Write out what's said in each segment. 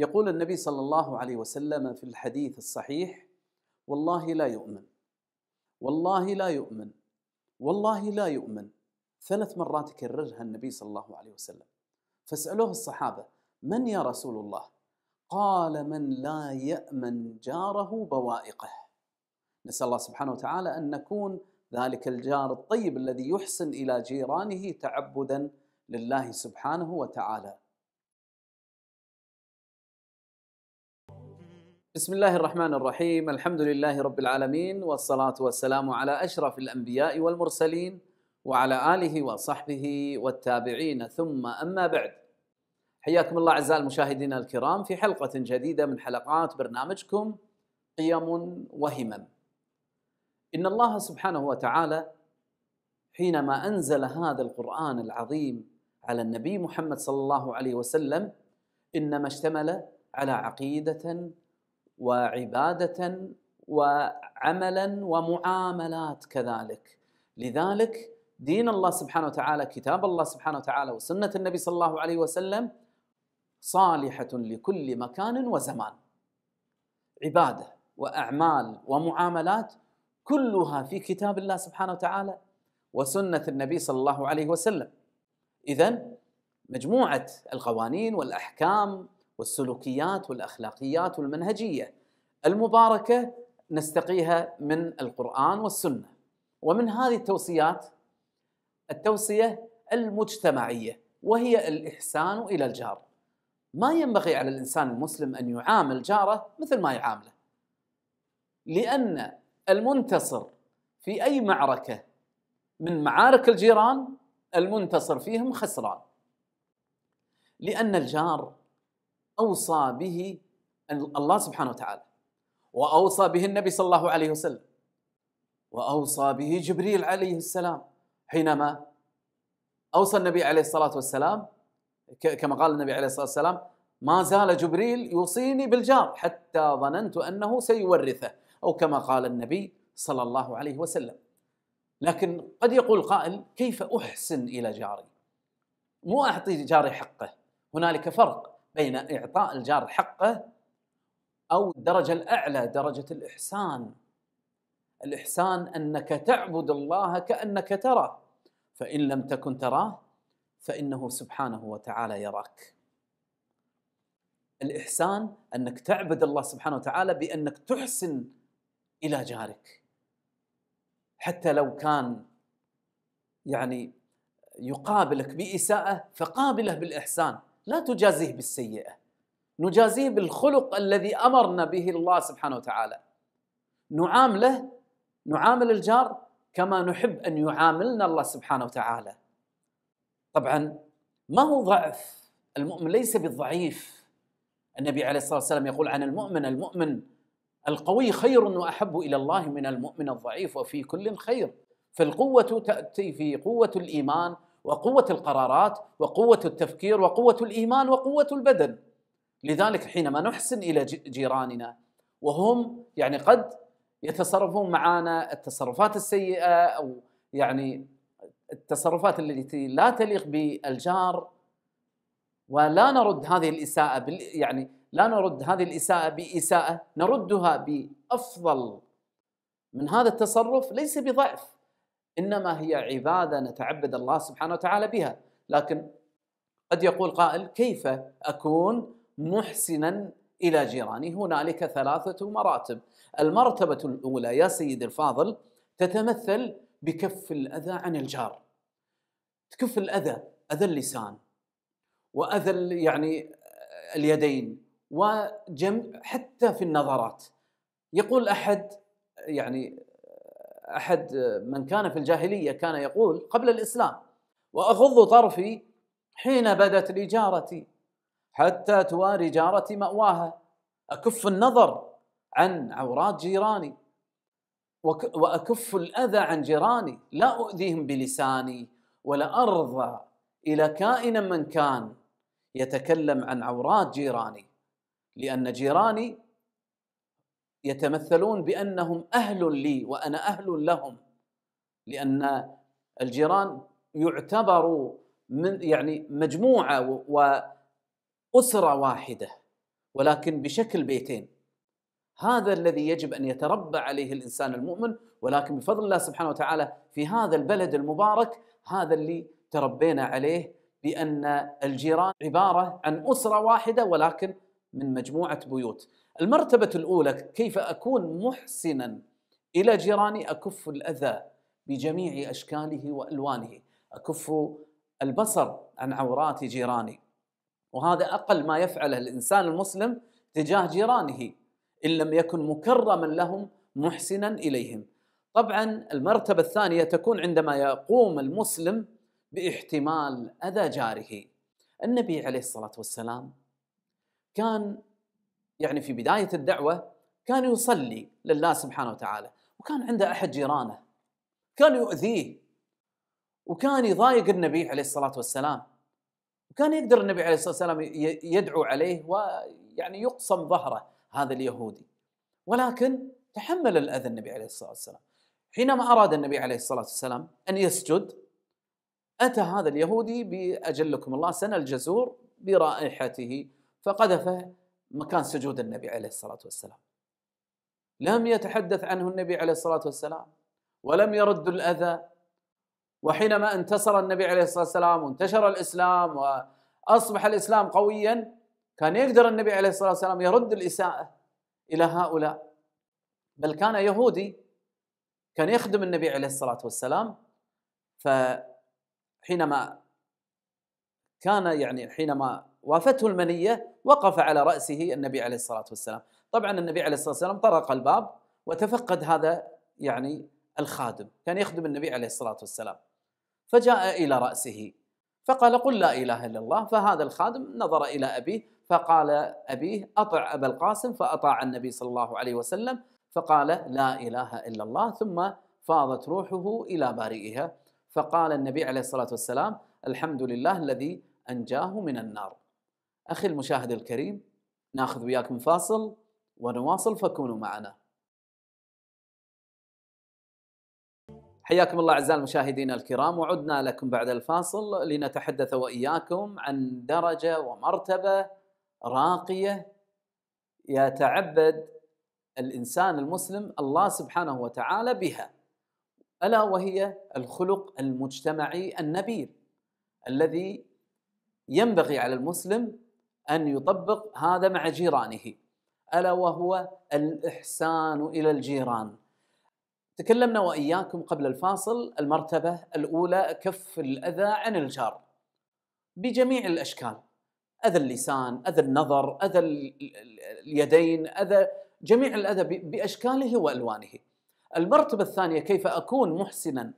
يقول النبي صلى الله عليه وسلم في الحديث الصحيح والله لا يؤمن والله لا يؤمن والله لا يؤمن ثلاث مرات كررها النبي صلى الله عليه وسلم فسألوه الصحابة من يا رسول الله قال من لا يأمن جاره بوائقه نسأل الله سبحانه وتعالى أن نكون ذلك الجار الطيب الذي يحسن إلى جيرانه تعبدا لله سبحانه وتعالى بسم الله الرحمن الرحيم الحمد لله رب العالمين والصلاة والسلام على أشرف الأنبياء والمرسلين وعلى آله وصحبه والتابعين ثم أما بعد حياكم الله أعزائي المشاهدين الكرام في حلقة جديدة من حلقات برنامجكم قيم وهمم إن الله سبحانه وتعالى حينما أنزل هذا القرآن العظيم على النبي محمد صلى الله عليه وسلم إنما اشتمل على عقيدة وعباده وعملا ومعاملات كذلك لذلك دين الله سبحانه وتعالى كتاب الله سبحانه وتعالى وسنه النبي صلى الله عليه وسلم صالحه لكل مكان وزمان عباده واعمال ومعاملات كلها في كتاب الله سبحانه وتعالى وسنه النبي صلى الله عليه وسلم اذا مجموعه القوانين والاحكام والسلوكيات والاخلاقيات والمنهجيه المباركه نستقيها من القران والسنه ومن هذه التوصيات التوصيه المجتمعيه وهي الاحسان الى الجار ما ينبغي على الانسان المسلم ان يعامل جاره مثل ما يعامله لان المنتصر في اي معركه من معارك الجيران المنتصر فيهم خسران لان الجار أوصى به الله سبحانه وتعالى وأوصى به النبي صلى الله عليه وسلم وأوصى به جبريل عليه السلام حينما أوصى النبي عليه الصلاة والسلام كما قال النبي عليه الصلاة والسلام ما زال جبريل يوصيني بالجار حتى ظننت أنه سيورثه أو كما قال النبي صلى الله عليه وسلم لكن قد يقول قائل كيف أحسن إلى جاري مو أعطي جاري حقه هنالك فرق بين إعطاء الجار حقه أو الدرجة الأعلى درجة الإحسان الإحسان أنك تعبد الله كأنك تراه فإن لم تكن تراه فإنه سبحانه وتعالى يراك الإحسان أنك تعبد الله سبحانه وتعالى بأنك تحسن إلى جارك حتى لو كان يعني يقابلك بإساءة فقابله بالإحسان لا تجازيه بالسيئة نجازيه بالخلق الذي أمرنا به الله سبحانه وتعالى نعامله نعامل الجار كما نحب أن يعاملنا الله سبحانه وتعالى طبعا ما هو ضعف المؤمن ليس بالضعيف النبي عليه الصلاة والسلام يقول عن المؤمن المؤمن القوي خير وأحب إلى الله من المؤمن الضعيف وفي كل خير فالقوة تأتي في قوة الإيمان وقوة القرارات وقوة التفكير وقوة الإيمان وقوة البدن لذلك حينما نحسن إلى جيراننا وهم يعني قد يتصرفون معنا التصرفات السيئة أو يعني التصرفات التي لا تليق بالجار ولا نرد هذه الإساءة بال يعني لا نرد هذه الإساءة بإساءة نردها بأفضل من هذا التصرف ليس بضعف إنما هي عبادة نتعبد الله سبحانه وتعالى بها لكن قد يقول قائل كيف أكون محسنا إلى جيراني هنالك ثلاثة مراتب المرتبة الأولى يا سيدي الفاضل تتمثل بكف الأذى عن الجار تكف الأذى أذى اللسان وأذى يعني اليدين وجمع حتى في النظرات يقول أحد يعني احد من كان في الجاهليه كان يقول قبل الاسلام واغض طرفي حين بدت لي جارتي حتى تواري جارتي ماواها اكف النظر عن عورات جيراني واكف الاذى عن جيراني لا اؤذيهم بلساني ولا ارضى الى كائن من كان يتكلم عن عورات جيراني لان جيراني يتمثلون بانهم اهل لي وانا اهل لهم لان الجيران يعتبروا من يعني مجموعه واسره واحده ولكن بشكل بيتين هذا الذي يجب ان يتربى عليه الانسان المؤمن ولكن بفضل الله سبحانه وتعالى في هذا البلد المبارك هذا اللي تربينا عليه بان الجيران عباره عن اسره واحده ولكن من مجموعه بيوت المرتبة الأولى كيف أكون محسنا إلى جيراني أكف الأذى بجميع أشكاله وألوانه أكف البصر عن عورات جيراني وهذا أقل ما يفعله الإنسان المسلم تجاه جيرانه إن لم يكن مكرما لهم محسنا إليهم طبعا المرتبة الثانية تكون عندما يقوم المسلم باحتمال أذى جاره النبي عليه الصلاة والسلام كان يعني في بداية الدعوة كان يصلي لله سبحانه وتعالى وكان عنده أحد جيرانه كان يؤذيه وكان يضايق النبي عليه الصلاة والسلام وكان يقدر النبي عليه الصلاة والسلام يدعو عليه ويعني يقصم ظهره هذا اليهودي ولكن تحمل الأذى النبي عليه الصلاة والسلام حينما أراد النبي عليه الصلاة والسلام أن يسجد أتى هذا اليهودي بأجلكم الله سنة الجزور برائحته فقذفه مكان سجود النبي عليه الصلاة والسلام لم يتحدث عنه النبي عليه الصلاة والسلام ولم يرد الأذى وحينما انتصر النبي عليه الصلاة والسلام وانتشر الإسلام وأصبح الإسلام قويا كان يقدر النبي عليه الصلاة والسلام يرد الإساءة إلى هؤلاء بل كان يهودي كان يخدم النبي عليه الصلاة والسلام فحينما كان يعني حينما وافته المنية وقف على رأسه النبي عليه الصلاة والسلام طبعا النبي عليه الصلاة والسلام طرق الباب وتفقد هذا يعني الخادم كان يخدم النبي عليه الصلاة والسلام فجاء إلى رأسه فقال قل لا إله إلا الله فهذا الخادم نظر إلى أبيه فقال أبيه أطع أبا القاسم فأطاع النبي صلى الله عليه وسلم فقال لا إله إلا الله ثم فاضت روحه إلى بارئها فقال النبي عليه الصلاة والسلام الحمد لله الذي أنجاه من النار أخي المشاهد الكريم ناخذ وياكم فاصل ونواصل فكونوا معنا حياكم الله أعزائي المشاهدين الكرام وعدنا لكم بعد الفاصل لنتحدث وإياكم عن درجة ومرتبة راقية يتعبد الإنسان المسلم الله سبحانه وتعالى بها ألا وهي الخلق المجتمعي النبيل الذي ينبغي على المسلم ان يطبق هذا مع جيرانه الا وهو الاحسان الى الجيران تكلمنا واياكم قبل الفاصل المرتبه الاولى كف الاذى عن الجار بجميع الاشكال اذى اللسان اذى النظر اذى اليدين اذى جميع الاذى باشكاله والوانه المرتبه الثانيه كيف اكون محسنا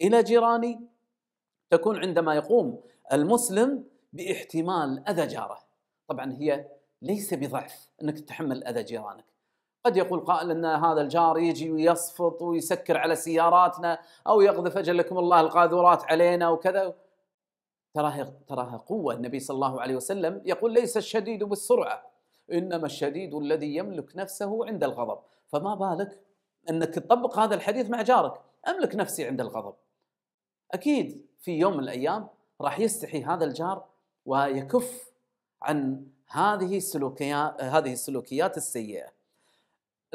الى جيراني تكون عندما يقوم المسلم باحتمال اذى جاره طبعا هي ليس بضعف انك تتحمل اذى جيرانك قد يقول قائل ان هذا الجار يجي ويصفط ويسكر على سياراتنا او يقذف اجلكم الله القاذورات علينا وكذا تراها تراها قوه النبي صلى الله عليه وسلم يقول ليس الشديد بالسرعه انما الشديد الذي يملك نفسه عند الغضب فما بالك انك تطبق هذا الحديث مع جارك املك نفسي عند الغضب اكيد في يوم من الايام راح يستحي هذا الجار ويكف عن هذه السلوكيات هذه السلوكيات السيئه.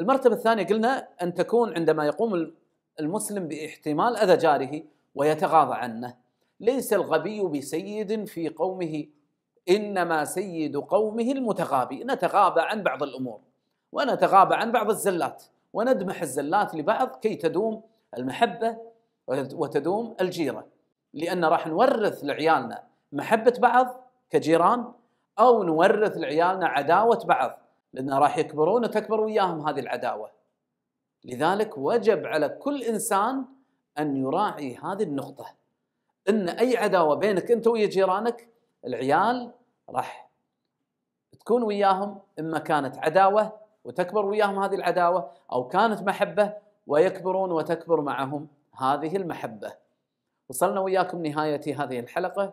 المرتبه الثانيه قلنا ان تكون عندما يقوم المسلم باحتمال اذى جاره ويتغاضى عنه. ليس الغبي بسيد في قومه انما سيد قومه المتغابي، نتغابى عن بعض الامور ونتغابى عن بعض الزلات وندمح الزلات لبعض كي تدوم المحبه وتدوم الجيره لان راح نورث لعيالنا محبه بعض كجيران او نورث لعيالنا عداوه بعض لان راح يكبرون وتكبر وياهم هذه العداوه لذلك وجب على كل انسان ان يراعي هذه النقطه ان اي عداوه بينك انت ويا جيرانك العيال راح تكون وياهم اما كانت عداوه وتكبر وياهم هذه العداوه او كانت محبه ويكبرون وتكبر معهم هذه المحبه وصلنا وياكم نهايه هذه الحلقه